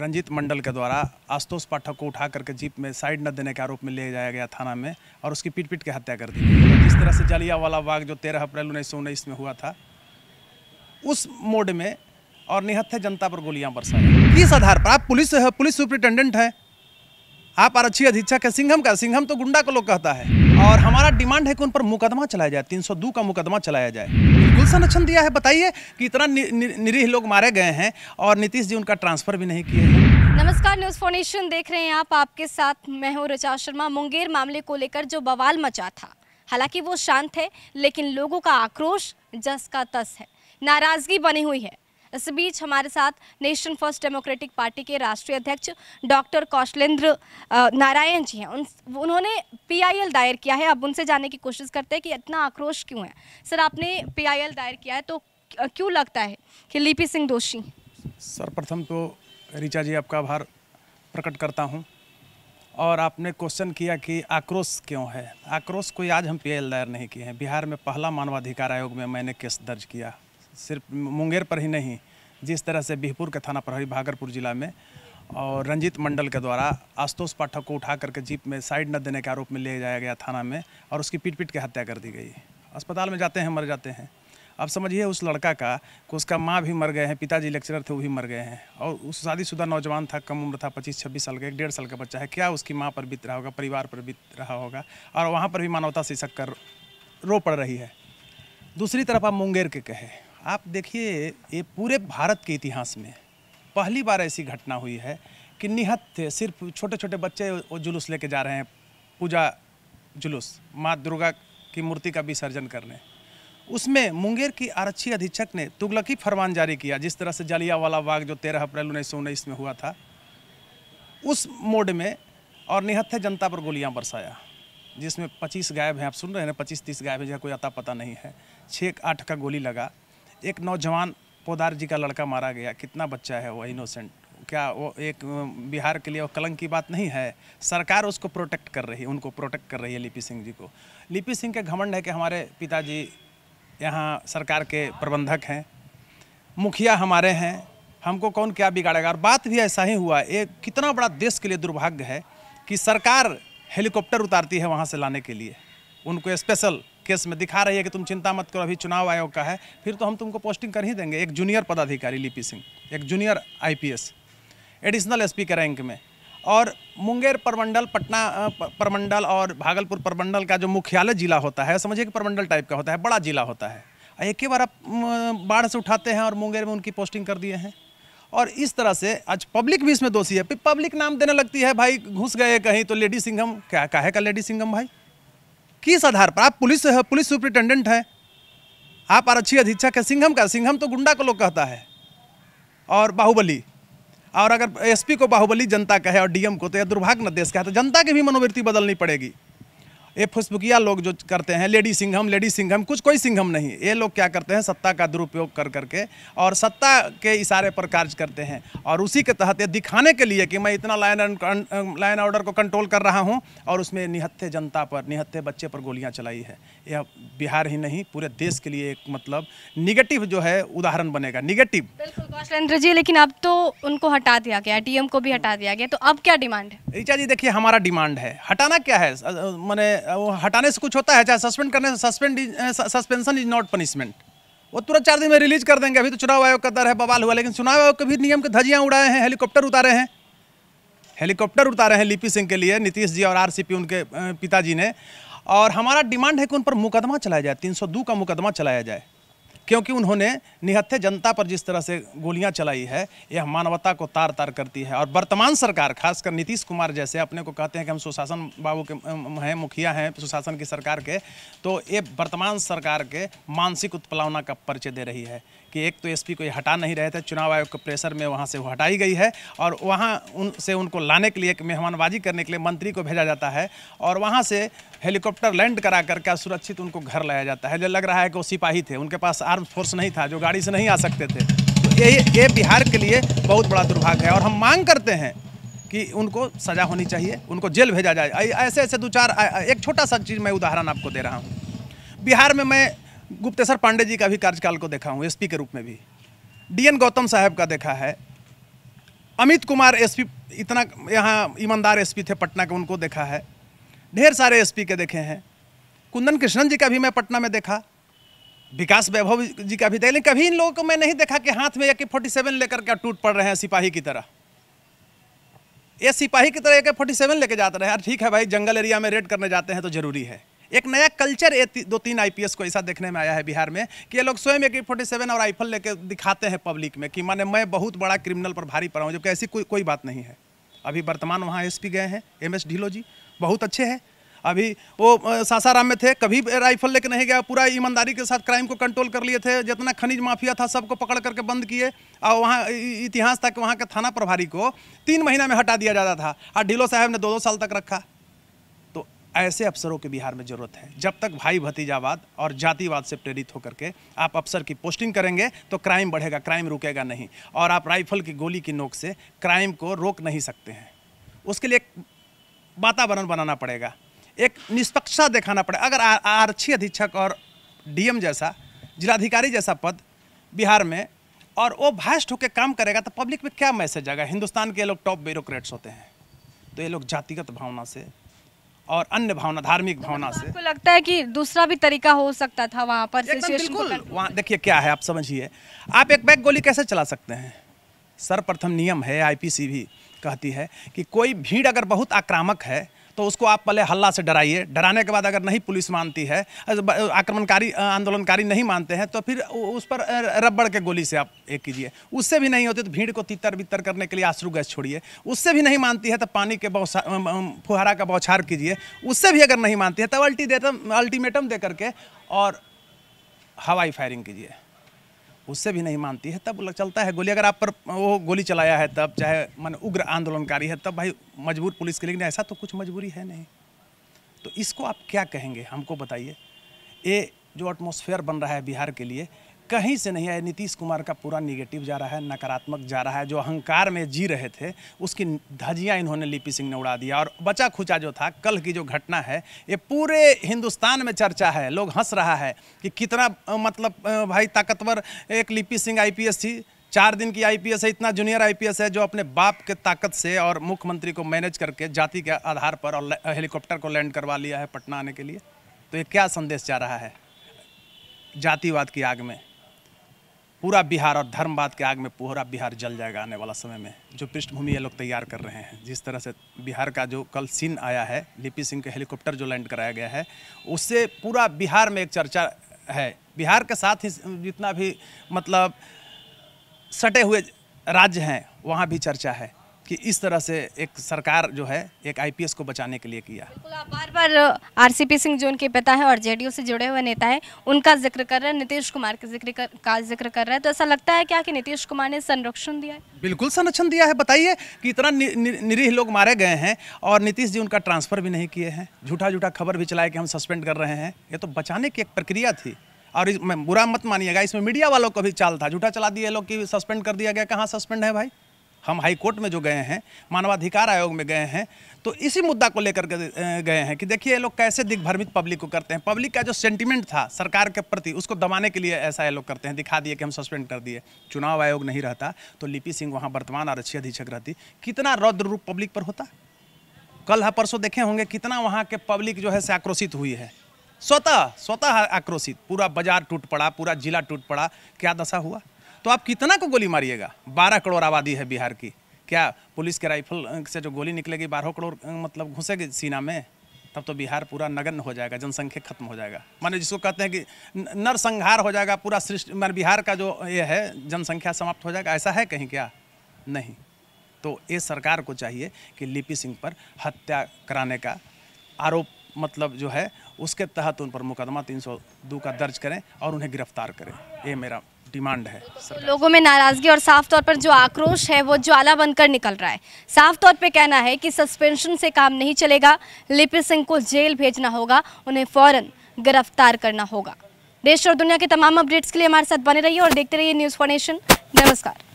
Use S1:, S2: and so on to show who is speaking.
S1: रंजीत मंडल के द्वारा आशुतोष पाठक को उठा करके जीप में साइड न देने के आरोप में ले जाया गया थाना में और उसकी पीट पीट के हत्या कर दी गई तो जिस तरह से जलिया वाला बाग जो तेरह अप्रैल उन्नीस सौ उन्नीस में हुआ था उस मोड में और निहत्थे जनता पर गोलियां बरसा किस आधार पर आप पुलिस है पुलिस सुप्रिंटेंडेंट हैं आप आरक्षी अधीक्षक है सिंघम का सिंघम तो गुंडा को लोग कहता है और हमारा डिमांड है कि उन पर मुकदमा चलाया जाए तीन का मुकदमा चलाया जाए बिल्कुल संरक्षण दिया है बताइए कि इतना नि, नि, निरीह लोग मारे गए हैं और नीतीश जी उनका ट्रांसफर भी नहीं किए
S2: हैं नमस्कार न्यूज फोनेशन देख रहे हैं आप आपके साथ मैं हूँ रचा शर्मा मुंगेर मामले को लेकर जो बवाल मचा था हालांकि वो शांत है लेकिन लोगों का आक्रोश जस का तस है नाराजगी बनी हुई है इस बीच हमारे साथ नेशन फर्स्ट डेमोक्रेटिक पार्टी के राष्ट्रीय अध्यक्ष डॉक्टर कौशलेंद्र नारायण जी हैं उन उन्होंने पीआईएल दायर किया है अब उनसे जाने की कोशिश करते हैं कि इतना आक्रोश क्यों है सर आपने पीआईएल दायर किया है तो क्यों लगता है कि लिपि सिंह दोषी सर्वप्रथम
S1: तो रिचा जी आपका आभार प्रकट करता हूँ और आपने क्वेश्चन किया कि आक्रोश क्यों है आक्रोश कोई आज हम पी दायर नहीं किए हैं बिहार में पहला मानवाधिकार आयोग में मैंने केस दर्ज किया सिर्फ मुंगेर पर ही नहीं जिस तरह से बिहपुर के थाना प्रहरी भागलपुर जिला में और रंजीत मंडल के द्वारा आशुतोष पाठक को उठा करके जीप में साइड न देने के आरोप में ले जाया गया थाना में और उसकी पीट पीट के हत्या कर दी गई अस्पताल में जाते हैं मर जाते हैं अब समझिए उस लड़का का कि उसका माँ भी मर गए हैं पिताजी लेक्चरर थे वो भी मर गए हैं और उस शादीशुदा नौजवान था कम उम्र था पच्चीस छब्बीस साल का एक डेढ़ साल का बच्चा है क्या उसकी माँ पर बीत रहा होगा परिवार पर बीत रहा होगा और वहाँ पर भी मानवता से शक रो पड़ रही है दूसरी तरफ आप मुंगेर के कहे आप देखिए ये पूरे भारत के इतिहास में पहली बार ऐसी घटना हुई है कि निहत थे सिर्फ छोटे छोटे बच्चे वो जुलूस लेके जा रहे हैं पूजा जुलूस माँ दुर्गा की मूर्ति का विसर्जन करने उसमें मुंगेर की आरक्षी अधीक्षक ने तुगलकी फरमान जारी किया जिस तरह से वाला बाग जो तेरह अप्रैल उन्नीस सौ उन्नीस में हुआ था उस मोड में और निहत्थे जनता पर गोलियां बरसाया जिसमें 25 गायब हैं आप सुन रहे हैं 25 तीस गायब हैं जहाँ कोई अता पता नहीं है छः आठ का गोली लगा एक नौजवान पोदार जी का लड़का मारा गया कितना बच्चा है वो इनोसेंट क्या वो एक बिहार के लिए वो कलंक की बात नहीं है सरकार उसको प्रोटेक्ट कर रही है उनको प्रोटेक्ट कर रही है लिपि सिंह जी को लिपि सिंह के घमंड है कि हमारे पिताजी यहाँ सरकार के प्रबंधक हैं मुखिया हमारे हैं हमको कौन क्या बिगाड़ेगा और बात भी ऐसा ही हुआ एक कितना बड़ा देश के लिए दुर्भाग्य है कि सरकार हेलीकॉप्टर उतारती है वहाँ से लाने के लिए उनको स्पेशल केस में दिखा रही है कि तुम चिंता मत करो अभी चुनाव आयोग का है फिर तो हम तुमको पोस्टिंग कर ही देंगे एक जूनियर पदाधिकारी लिपि सिंह एक जूनियर आईपीएस एडिशनल एसपी के रैंक में और मुंगेर परमंडल पटना परमंडल और भागलपुर परमंडल का जो मुख्यालय जिला होता है समझिए कि परमंडल टाइप का होता है बड़ा जिला होता है एक ही बार आप बाढ़ से उठाते हैं और मुंगेर में उनकी पोस्टिंग कर दिए हैं और इस तरह से आज पब्लिक भी इसमें दोषी है पब्लिक नाम देने लगती है भाई घुस गए कहीं तो लेडी सिंघम क्या काहे का लेडी सिंघम भाई किस आधार पर आप पुलिस है, पुलिस सुप्रिंटेंडेंट हैं आप आरक्षी अधीक्षक है सिंघम का सिंघम तो गुंडा को लोग कहता है और बाहुबली और अगर एसपी को बाहुबली जनता का है और डीएम को तो यह दुर्भाग्य न देश का है तो जनता की भी मनोवृत्ति बदलनी पड़ेगी ये फुसबुकिया लोग जो करते हैं लेडी सिंघम लेडी सिंघम कुछ कोई सिंघम नहीं ये लोग क्या करते हैं सत्ता का दुरुपयोग कर करके और सत्ता के इशारे पर कार्य करते हैं और उसी के तहत ये दिखाने के लिए कि मैं इतना लाइन लाइन ऑर्डर को कंट्रोल कर रहा हूँ और उसमें निहत्थे जनता पर निहत्थे बच्चे पर गोलियाँ चलाई है यह बिहार ही नहीं पूरे देश के लिए एक मतलब निगेटिव जो है उदाहरण बनेगा निगेटिव
S2: बिल्कुल जी लेकिन अब तो उनको हटा दिया गया टी को भी हटा दिया गया तो अब क्या डिमांड है
S1: ऋचा जी देखिए हमारा डिमांड है हटाना क्या है मैंने हटाने से कुछ होता है चाहे सस्पेंड करने से suspend suspension is not punishment वो तुरंत चार दिन में रिलीज कर देंगे अभी तो चुनाव आयोग का दर है बवाल हुआ लेकिन चुनाव आयोग के भी नियम के धजियाँ उड़ाए हैं हेलीकॉप्टर उतारे हैं हेलीकॉप्टर उतारे हैं लिपि सिंह के लिए नीतीश जी और आर उनके पिताजी ने और हमारा डिमांड है कि उन पर मुकदमा चलाया जाए तीन का मुकदमा चलाया जाए क्योंकि उन्होंने निहत्थे जनता पर जिस तरह से गोलियां चलाई है यह मानवता को तार तार करती है और वर्तमान सरकार खासकर नीतीश कुमार जैसे अपने को कहते हैं कि हम सुशासन बाबू के हैं मुखिया हैं सुशासन की सरकार के तो ये वर्तमान सरकार के मानसिक उत्पलावना का परिचय दे रही है कि एक तो एसपी को हटा नहीं रहे थे चुनाव आयोग के प्रेशर में वहाँ से वो हटाई गई है और वहाँ उनसे उनको लाने के लिए एक मेहमानबाजी करने के लिए मंत्री को भेजा जाता है और वहाँ से हेलीकॉप्टर लैंड करा करके सुरक्षित उनको घर लाया जाता है जो लग रहा है कि वो सिपाही थे उनके पास आर्म फोर्स नहीं था जो गाड़ी से नहीं आ सकते थे तो ये ये बिहार के लिए बहुत बड़ा दुर्भाग्य है और हम मांग करते हैं कि उनको सज़ा होनी चाहिए उनको जेल भेजा जाए ऐसे ऐसे दो चार एक छोटा सा चीज़ मैं उदाहरण आपको दे रहा हूँ बिहार में मैं गुप्तेश्वर पांडे जी का भी कार्यकाल को देखा हूँ एसपी के रूप में भी डीएन गौतम साहब का देखा है अमित कुमार एसपी इतना यहाँ ईमानदार एसपी थे पटना के उनको देखा है ढेर सारे एसपी के देखे हैं कुंदन कृष्णन जी का भी मैं पटना में देखा विकास वैभव जी का भी देखा लेकिन कभी इन लोगों को मैं नहीं देखा कि हाथ में एक फोर्टी सेवन लेकर के टूट पड़ रहे हैं सिपाही की तरह ये सिपाही की तरह एक फोर्टी सेवन लेके जाते रहे यार ठीक है भाई जंगल एरिया में रेड करने जाते हैं तो ज़रूरी है एक नया कल्चर दो तीन आईपीएस को ऐसा देखने में आया है बिहार में कि ये लोग स्वयं एक फोर्टी सेवन और राइफल लेके दिखाते हैं पब्लिक में कि माने मैं बहुत बड़ा क्रिमिनल पर भारी पड़ा हूँ जबकि ऐसी कोई कोई बात नहीं है अभी वर्तमान वहाँ एस गए हैं एम एस ढिलो जी बहुत अच्छे हैं अभी वो सासाराम में थे कभी राइफल लेके नहीं गया पूरा ईमानदारी के साथ क्राइम को कंट्रोल कर लिए थे जितना खनिज माफिया था सबको पकड़ करके बंद किए और वहाँ इतिहास था कि वहाँ के थाना प्रभारी को तीन महीना में हटा दिया जाता था और ढिलो साहब ने दो दो साल तक रखा ऐसे अफसरों की बिहार में ज़रूरत है जब तक भाई भतीजावाद और जातिवाद से प्रेरित होकर के आप अफसर की पोस्टिंग करेंगे तो क्राइम बढ़ेगा क्राइम रुकेगा नहीं और आप राइफल की गोली की नोक से क्राइम को रोक नहीं सकते हैं उसके लिए एक वातावरण बनाना पड़ेगा एक निष्पक्षता दिखाना पड़ेगा अगर आरक्षी अधीक्षक और डीएम जैसा जिलाधिकारी जैसा पद बिहार में और वो भाष्ट होकर काम करेगा तो पब्लिक में क्या मैसेज आएगा हिंदुस्तान के लोग टॉप ब्यूरोक्रेट्स होते हैं तो ये लोग जातिगत भावना से और अन्य भावना धार्मिक भावना से आपको
S2: लगता है कि दूसरा भी तरीका हो सकता था वहाँ पर बिल्कुल
S1: वहाँ देखिए क्या है आप समझिए आप एक बैग गोली कैसे चला सकते हैं सर्वप्रथम नियम है आईपीसी भी कहती है कि कोई भीड़ अगर बहुत आक्रामक है तो उसको आप पहले हल्ला से डराइए डराने के बाद अगर नहीं पुलिस मानती है आक्रमणकारी आंदोलनकारी नहीं मानते हैं तो फिर उस पर रबड़ के गोली से आप एक कीजिए उससे भी नहीं होती तो भीड़ को तितर बितर करने के लिए आश्रू गैस छोड़िए उससे भी नहीं मानती है तो पानी के फुहारा का बौछार कीजिए उससे भी अगर नहीं मानती है तब तो अल्टी देता अल्टीमेटम दे करके और हवाई फायरिंग कीजिए उससे भी नहीं मानती है तब चलता है गोली अगर आप पर वो गोली चलाया है तब चाहे मन उग्र आंदोलनकारी है तब भाई मजबूर पुलिस के लिए ऐसा तो कुछ मजबूरी है नहीं तो इसको आप क्या कहेंगे हमको बताइए ये जो एटमोसफेयर बन रहा है बिहार के लिए कहीं से नहीं आए नीतीश कुमार का पूरा निगेटिव जा रहा है नकारात्मक जा रहा है जो अहंकार में जी रहे थे उसकी धजियाँ इन्होंने लिपि सिंह ने उड़ा दिया और बचा खुचा जो था कल की जो घटना है ये पूरे हिंदुस्तान में चर्चा है लोग हंस रहा है कि कितना मतलब भाई ताकतवर एक लिपि सिंह आई थी चार दिन की आईपीएस है इतना जूनियर आईपीएस है जो अपने बाप के ताकत से और मुख्यमंत्री को मैनेज करके जाति के आधार पर और हेलीकॉप्टर को लैंड करवा लिया है पटना आने के लिए तो ये क्या संदेश जा रहा है जातिवाद की आग में पूरा बिहार और धर्मवाद के आग में पूरा बिहार जल जाएगा आने वाला समय में जो पृष्ठभूमि ये लोग तैयार कर रहे हैं जिस तरह से बिहार का जो कल सीन आया है लिपि सिंह का हेलीकॉप्टर जो लैंड कराया गया है उससे पूरा बिहार में एक चर्चा है बिहार के साथ ही जितना भी मतलब सटे हुए राज्य हैं वहाँ भी चर्चा है कि इस तरह से एक सरकार जो है एक आईपीएस को बचाने के लिए किया बिल्कुल
S2: बार बार बार आरसीपी सिंह जो उनके पिता है और जेडीयू से जुड़े हुए नेता है उनका जिक्र कर रहे हैं नीतीश कुमार के जिक्र कर, का जिक्र कर रहे हैं तो ऐसा लगता है क्या कि नीतीश कुमार ने संरक्षण दिया है
S1: बिल्कुल संरक्षण दिया है बताइए कि इतना नि, नि, निरीह लोग मारे गए हैं और नीतीश जी उनका ट्रांसफर भी नहीं किए हैं झूठा झूठा खबर भी चलाए कि हम सस्पेंड कर रहे हैं ये तो बचाने की एक प्रक्रिया थी और बुरा मत मानिएगा इसमें मीडिया वालों को भी चाल था झूठा चला दिया लोग कि सस्पेंड कर दिया गया कहाँ सस्पेंड है भाई हम हाई कोर्ट में जो गए हैं मानवाधिकार आयोग में गए हैं तो इसी मुद्दा को लेकर गए हैं कि देखिए ये लोग कैसे दिग्भ्रमित पब्लिक को करते हैं पब्लिक का जो सेंटिमेंट था सरकार के प्रति उसको दबाने के लिए ऐसा ये लोग करते हैं दिखा दिए कि हम सस्पेंड कर दिए चुनाव आयोग नहीं रहता तो लिपि सिंह वहाँ वर्तमान आरक्षी अधीक्षक रहती कितना रौद्र रूप पब्लिक पर होता कल है हाँ परसों देखे होंगे कितना वहाँ के पब्लिक जो है से आक्रोशित हुई है स्वतः स्वतः आक्रोशित पूरा बाजार टूट पड़ा पूरा जिला टूट पड़ा क्या दशा हुआ तो आप कितना को गोली मारिएगा बारह करोड़ आबादी है बिहार की क्या पुलिस के राइफल से जो गोली निकलेगी बारह करोड़ मतलब घुसेगी सीना में तब तो बिहार पूरा नगन हो जाएगा जनसंख्या खत्म हो जाएगा माने जिसको कहते हैं कि नरसंहार हो जाएगा पूरा सृष्टि मान बिहार का जो ये है जनसंख्या समाप्त हो जाएगा ऐसा है कहीं क्या नहीं तो ये सरकार को चाहिए कि लिपि सिंह पर हत्या कराने का आरोप मतलब जो है उसके तहत उन पर मुकदमा 302 का दर्ज करें और उन्हें गिरफ्तार करें ये मेरा डिमांड है तो लोगों
S2: में नाराजगी और साफ तौर पर जो आक्रोश है वो ज्वाला बनकर निकल रहा है साफ तौर पे कहना है कि सस्पेंशन से काम नहीं चलेगा लिपि सिंह को जेल भेजना होगा उन्हें फौरन गिरफ्तार करना होगा देश और दुनिया के तमाम अपडेट्स के लिए हमारे साथ बने रहिए और देखते रहिए न्यूज़ फॉर नेशन नमस्कार